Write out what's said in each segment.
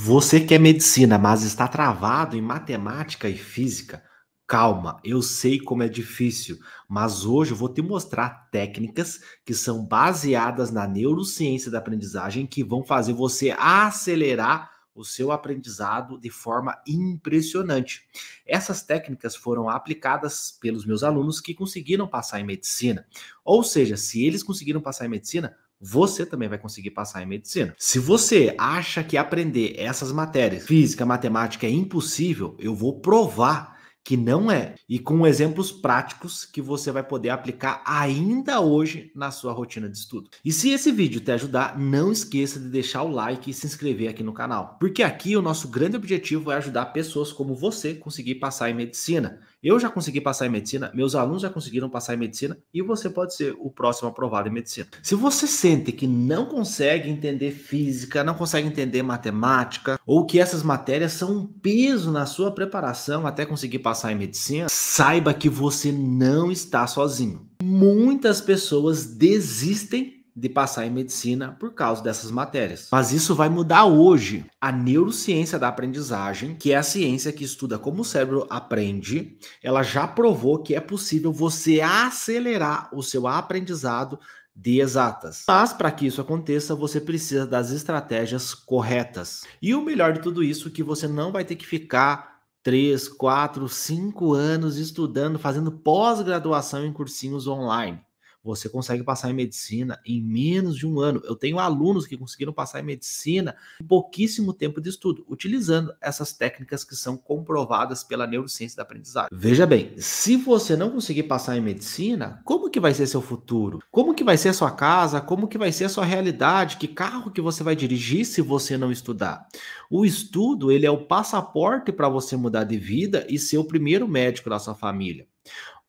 Você quer é medicina, mas está travado em matemática e física? Calma, eu sei como é difícil, mas hoje eu vou te mostrar técnicas que são baseadas na neurociência da aprendizagem que vão fazer você acelerar o seu aprendizado de forma impressionante. Essas técnicas foram aplicadas pelos meus alunos que conseguiram passar em medicina. Ou seja, se eles conseguiram passar em medicina, você também vai conseguir passar em medicina. Se você acha que aprender essas matérias, física, matemática, é impossível, eu vou provar que não é, e com exemplos práticos que você vai poder aplicar ainda hoje na sua rotina de estudo. E se esse vídeo te ajudar, não esqueça de deixar o like e se inscrever aqui no canal, porque aqui o nosso grande objetivo é ajudar pessoas como você conseguir passar em medicina. Eu já consegui passar em medicina, meus alunos já conseguiram passar em medicina e você pode ser o próximo aprovado em medicina. Se você sente que não consegue entender física, não consegue entender matemática, ou que essas matérias são um peso na sua preparação até conseguir passar em medicina, saiba que você não está sozinho. Muitas pessoas desistem de passar em medicina por causa dessas matérias. Mas isso vai mudar hoje. A neurociência da aprendizagem, que é a ciência que estuda como o cérebro aprende, ela já provou que é possível você acelerar o seu aprendizado de exatas. Mas para que isso aconteça, você precisa das estratégias corretas. E o melhor de tudo isso, é que você não vai ter que ficar 3, 4, 5 anos estudando, fazendo pós-graduação em cursinhos online você consegue passar em medicina em menos de um ano. Eu tenho alunos que conseguiram passar em medicina em pouquíssimo tempo de estudo, utilizando essas técnicas que são comprovadas pela neurociência da aprendizagem. Veja bem, se você não conseguir passar em medicina, como que vai ser seu futuro? Como que vai ser sua casa? Como que vai ser sua realidade? Que carro que você vai dirigir se você não estudar? O estudo, ele é o passaporte para você mudar de vida e ser o primeiro médico da sua família.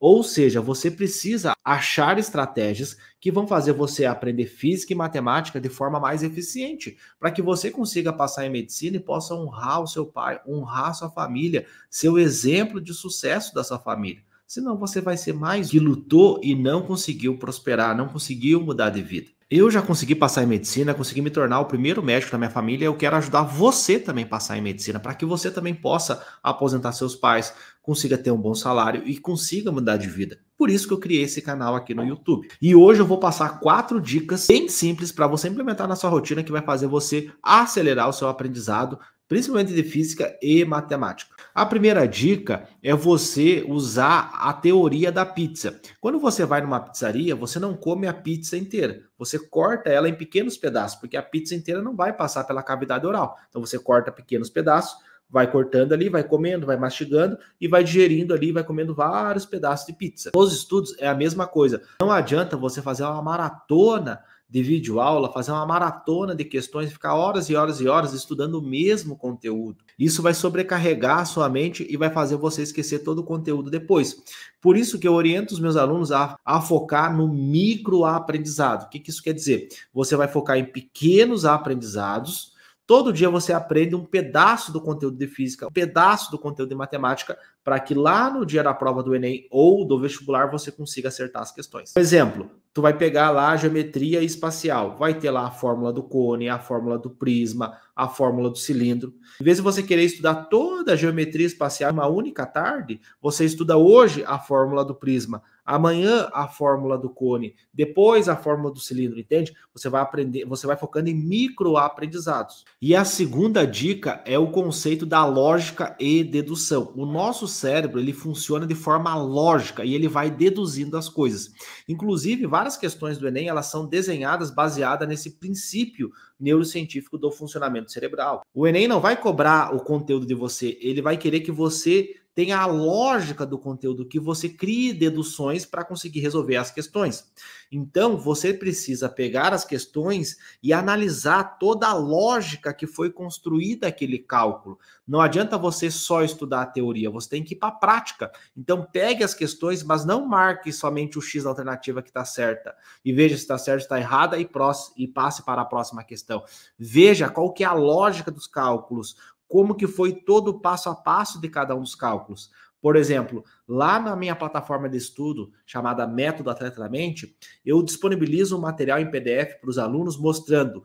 Ou seja, você precisa achar estratégias que vão fazer você aprender física e matemática de forma mais eficiente, para que você consiga passar em medicina e possa honrar o seu pai, honrar sua família, seu exemplo de sucesso da sua família. Senão você vai ser mais que lutou e não conseguiu prosperar, não conseguiu mudar de vida. Eu já consegui passar em medicina, consegui me tornar o primeiro médico da minha família. Eu quero ajudar você também a passar em medicina, para que você também possa aposentar seus pais, consiga ter um bom salário e consiga mudar de vida. Por isso que eu criei esse canal aqui no YouTube. E hoje eu vou passar quatro dicas bem simples para você implementar na sua rotina que vai fazer você acelerar o seu aprendizado, principalmente de física e matemática. A primeira dica é você usar a teoria da pizza. Quando você vai numa pizzaria, você não come a pizza inteira. Você corta ela em pequenos pedaços, porque a pizza inteira não vai passar pela cavidade oral. Então você corta pequenos pedaços, vai cortando ali, vai comendo, vai mastigando e vai digerindo ali, vai comendo vários pedaços de pizza. Nos estudos é a mesma coisa. Não adianta você fazer uma maratona de vídeo aula, fazer uma maratona de questões, ficar horas e horas e horas estudando o mesmo conteúdo. Isso vai sobrecarregar a sua mente e vai fazer você esquecer todo o conteúdo depois. Por isso que eu oriento os meus alunos a, a focar no microaprendizado. O que, que isso quer dizer? Você vai focar em pequenos aprendizados. Todo dia você aprende um pedaço do conteúdo de física, um pedaço do conteúdo de matemática, para que lá no dia da prova do Enem ou do vestibular você consiga acertar as questões. Por exemplo, tu vai pegar lá a geometria espacial. Vai ter lá a fórmula do cone, a fórmula do prisma, a fórmula do cilindro. Em vez de você querer estudar toda a geometria espacial uma única tarde, você estuda hoje a fórmula do prisma, amanhã a fórmula do cone, depois a fórmula do cilindro, entende? Você vai aprender, você vai focando em microaprendizados. E a segunda dica é o conceito da lógica e dedução. O nosso cérebro, ele funciona de forma lógica e ele vai deduzindo as coisas. Inclusive, várias questões do ENEM, elas são desenhadas baseadas nesse princípio neurocientífico do funcionamento cerebral. O ENEM não vai cobrar o conteúdo de você, ele vai querer que você tem a lógica do conteúdo que você crie deduções para conseguir resolver as questões. Então, você precisa pegar as questões e analisar toda a lógica que foi construída aquele cálculo. Não adianta você só estudar a teoria, você tem que ir para a prática. Então, pegue as questões, mas não marque somente o X da alternativa que está certa e veja se está certa, se está errada e, e passe para a próxima questão. Veja qual que é a lógica dos cálculos, como que foi todo o passo a passo de cada um dos cálculos. Por exemplo, lá na minha plataforma de estudo chamada Método Atleta da Mente, eu disponibilizo um material em PDF para os alunos mostrando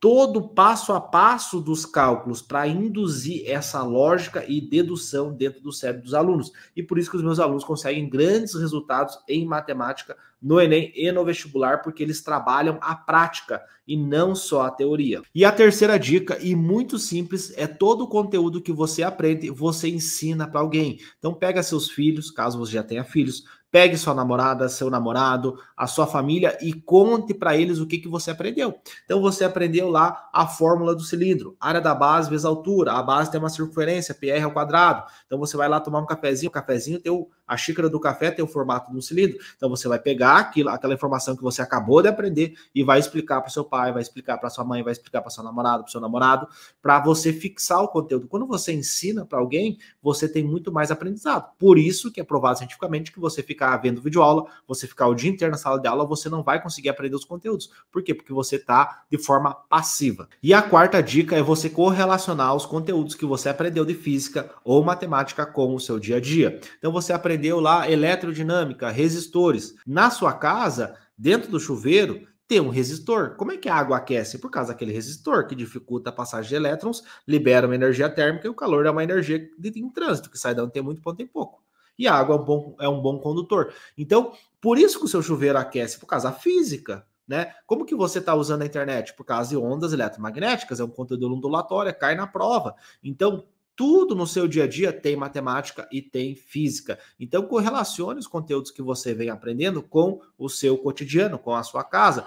todo o passo a passo dos cálculos para induzir essa lógica e dedução dentro do cérebro dos alunos. E por isso que os meus alunos conseguem grandes resultados em matemática no Enem e no vestibular, porque eles trabalham a prática e não só a teoria. E a terceira dica, e muito simples, é todo o conteúdo que você aprende, você ensina para alguém. Então pega seus filhos, caso você já tenha filhos, Pegue sua namorada, seu namorado, a sua família e conte para eles o que, que você aprendeu. Então você aprendeu lá a fórmula do cilindro, área da base vezes altura. A base tem uma circunferência, PR ao quadrado. Então você vai lá tomar um cafezinho, o cafezinho tem o a xícara do café tem o formato de um cilindro. Então você vai pegar aquilo, aquela informação que você acabou de aprender e vai explicar para seu pai, vai explicar para sua mãe, vai explicar para seu namorado, para seu namorado, para você fixar o conteúdo. Quando você ensina para alguém, você tem muito mais aprendizado. Por isso que é provado cientificamente que você ficar vendo vídeo aula, você ficar o dia inteiro na sala de aula, você não vai conseguir aprender os conteúdos. Por quê? Porque você está de forma passiva. E a quarta dica é você correlacionar os conteúdos que você aprendeu de física ou matemática com o seu dia a dia. Então você aprende aprendeu lá eletrodinâmica, resistores. Na sua casa, dentro do chuveiro, tem um resistor. Como é que a água aquece? Por causa daquele resistor que dificulta a passagem de elétrons, libera uma energia térmica e o calor é uma energia em trânsito, que sai da tem muito ponto e pouco. E a água é um bom, é um bom condutor. Então, por isso que o seu chuveiro aquece, por causa da física. Né? Como que você está usando a internet? Por causa de ondas eletromagnéticas, é um conteúdo ondulatório, é, cai na prova. Então, tudo no seu dia a dia tem matemática e tem física. Então, correlacione os conteúdos que você vem aprendendo com o seu cotidiano, com a sua casa.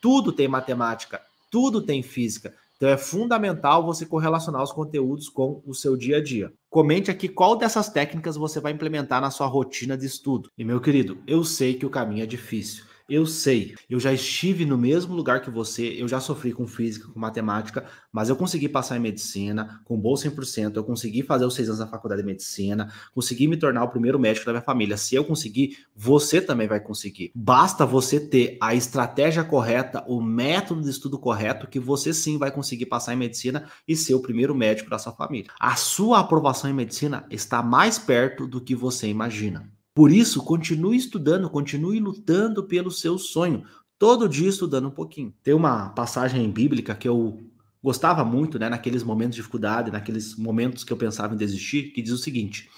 Tudo tem matemática, tudo tem física. Então, é fundamental você correlacionar os conteúdos com o seu dia a dia. Comente aqui qual dessas técnicas você vai implementar na sua rotina de estudo. E, meu querido, eu sei que o caminho é difícil. Eu sei, eu já estive no mesmo lugar que você, eu já sofri com física, com matemática, mas eu consegui passar em medicina, com bolsa 100%, eu consegui fazer os seis anos da faculdade de medicina, consegui me tornar o primeiro médico da minha família. Se eu conseguir, você também vai conseguir. Basta você ter a estratégia correta, o método de estudo correto, que você sim vai conseguir passar em medicina e ser o primeiro médico da sua família. A sua aprovação em medicina está mais perto do que você imagina. Por isso, continue estudando, continue lutando pelo seu sonho. Todo dia estudando um pouquinho. Tem uma passagem bíblica que eu gostava muito, né, naqueles momentos de dificuldade, naqueles momentos que eu pensava em desistir, que diz o seguinte: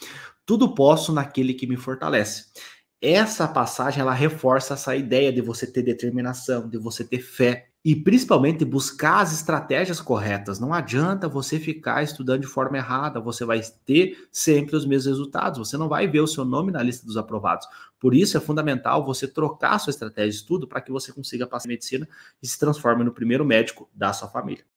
tudo posso naquele que me fortalece. Essa passagem ela reforça essa ideia de você ter determinação, de você ter fé, e principalmente buscar as estratégias corretas. Não adianta você ficar estudando de forma errada, você vai ter sempre os mesmos resultados, você não vai ver o seu nome na lista dos aprovados. Por isso é fundamental você trocar a sua estratégia de estudo para que você consiga passar em medicina e se transforme no primeiro médico da sua família.